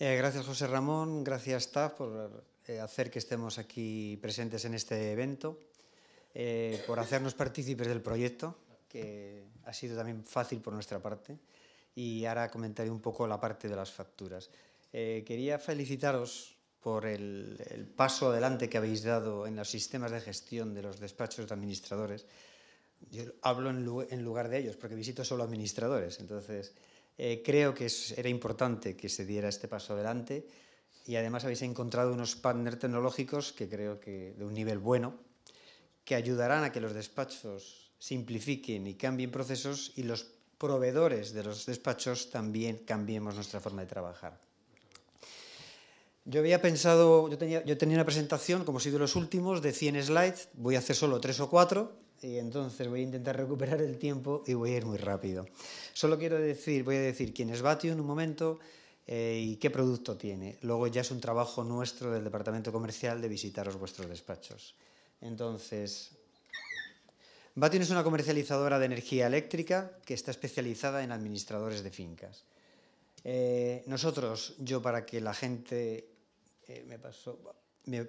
Eh, gracias José Ramón, gracias TAF por eh, hacer que estemos aquí presentes en este evento, eh, por hacernos partícipes del proyecto, que ha sido también fácil por nuestra parte, y ahora comentaré un poco la parte de las facturas. quería felicitaros por el, paso adelante que habéis dado en los sistemas de gestión de los despachos de administradores. Yo hablo en, en lugar de ellos, porque visito solo administradores, entonces eh, creo que era importante que se diera este paso adelante y además habéis encontrado unos partners tecnológicos que creo que de un nivel bueno, que ayudarán a que los despachos simplifiquen y cambien procesos y los proveedores de los despachos también cambiemos nuestra forma de trabajar. Yo había pensado, yo tenía, yo tenía una presentación, como si de los últimos, de 100 slides, voy a hacer solo 3 o 4 y entonces voy a intentar recuperar el tiempo y voy a ir muy rápido. Solo quiero decir, voy a decir quién es Batio en un momento eh, y qué producto tiene. Luego ya es un trabajo nuestro del departamento comercial de visitaros vuestros despachos. Entonces, Batio es una comercializadora de energía eléctrica que está especializada en administradores de fincas. Eh, nosotros, yo para que la gente... Eh, me pasó,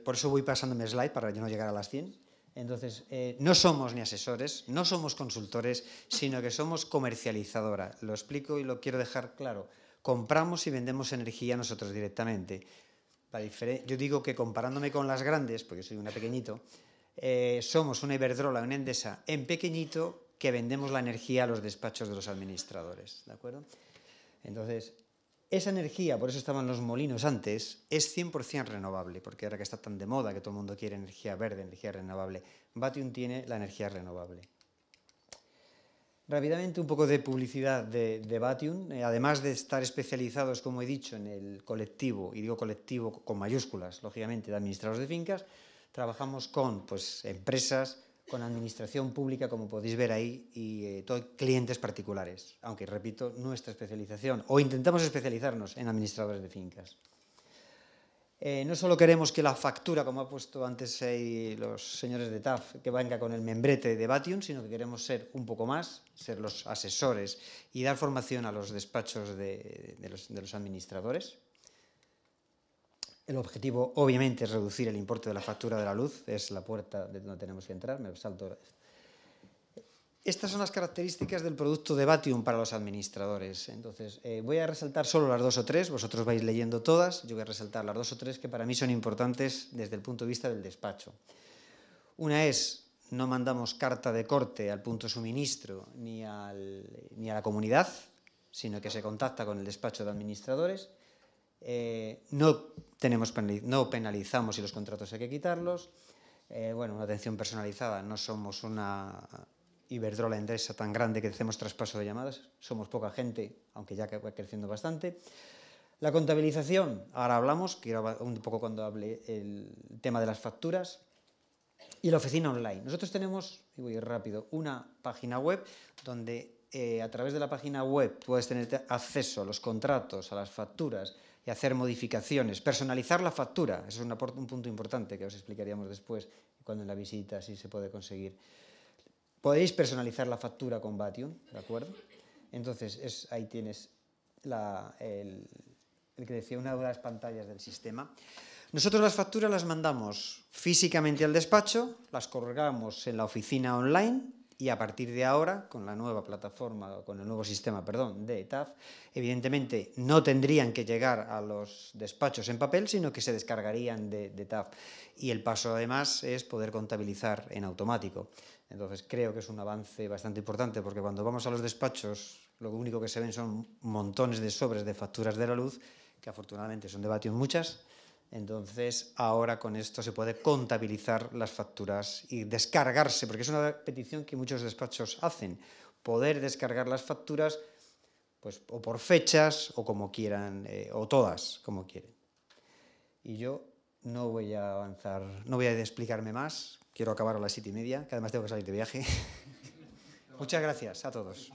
por eso voy pasándome slide para yo no llegar a las 100. Entonces, eh, no somos ni asesores, no somos consultores, sino que somos comercializadora. Lo explico y lo quiero dejar claro. Compramos y vendemos energía nosotros directamente. Yo digo que comparándome con las grandes, porque soy una pequeñito, eh, somos una Iberdrola, una Endesa en pequeñito que vendemos la energía a los despachos de los administradores. ¿De acuerdo? Entonces, esa energía, por eso estaban los molinos antes, es 100% renovable, porque ahora que está tan de moda que todo el mundo quiere energía verde, energía renovable, Batium tiene la energía renovable. Rápidamente un poco de publicidad de, Batium, eh, además de estar especializados, como he dicho, en el colectivo, y digo colectivo con mayúsculas, lógicamente, de administradores de fincas, trabajamos con pues, empresas, con administración pública, como podéis ver ahí, y eh, clientes particulares, aunque repito, nuestra especialización, o intentamos especializarnos en administradores de fincas. Eh, no solo queremos que la factura, como ha puesto antes los señores de TAF, que venga con el membrete de Batium, sino que queremos ser un poco más, ser los asesores y dar formación a los despachos de los administradores, el objetivo, obviamente, es reducir el importe de la factura de la luz, es la puerta de donde tenemos que entrar, me salto. Estas son las características del producto de Batium para los administradores. Entonces, eh, voy a resaltar solo las dos o tres, vosotros vais leyendo todas, yo voy a resaltar las dos o tres que para mí son importantes desde el punto de vista del despacho. Una es, no mandamos carta de corte al punto suministro ni a la comunidad, sino que se contacta con el despacho de administradores. Eh, no, penalizamos si los contratos hay que quitarlos. Eh, bueno, una atención personalizada, no somos una Iberdrola empresa tan grande que hacemos traspaso de llamadas, somos poca gente, aunque ya va creciendo bastante. La contabilización, ahora hablamos, quiero un poco cuando hable el tema de las facturas. Y la oficina online. Nosotros tenemos, y voy rápido, una página web donde eh, a través de la página web puedes tener acceso a los contratos, a las facturas, hacer modificaciones, personalizar la factura, eso es un, punto importante que os explicaríamos después, cuando en la visita sí se puede conseguir. Podéis personalizar la factura con Batium, ¿de acuerdo? Entonces, es, ahí tienes el, que decía una de las pantallas del sistema. Nosotros las facturas las mandamos físicamente al despacho, las colgamos en la oficina online y a partir de ahora, con la nueva plataforma, con el nuevo sistema, perdón, de e TAF, evidentemente no tendrían que llegar a los despachos en papel, sino que se descargarían de, de e TAF. Y el paso además es poder contabilizar en automático. Entonces creo que es un avance bastante importante porque cuando vamos a los despachos lo único que se ven son montones de sobres de facturas de la luz, que afortunadamente son de batios muchas, entonces, ahora con esto se puede contabilizar las facturas y descargarse, porque es una petición que muchos despachos hacen, poder descargar las facturas pues, o por fechas o como quieran, eh, o todas como quieren. Y yo no voy a avanzar, no voy a explicarme más, quiero acabar a las siete y media, que además tengo que salir de viaje. Muchas gracias a todos.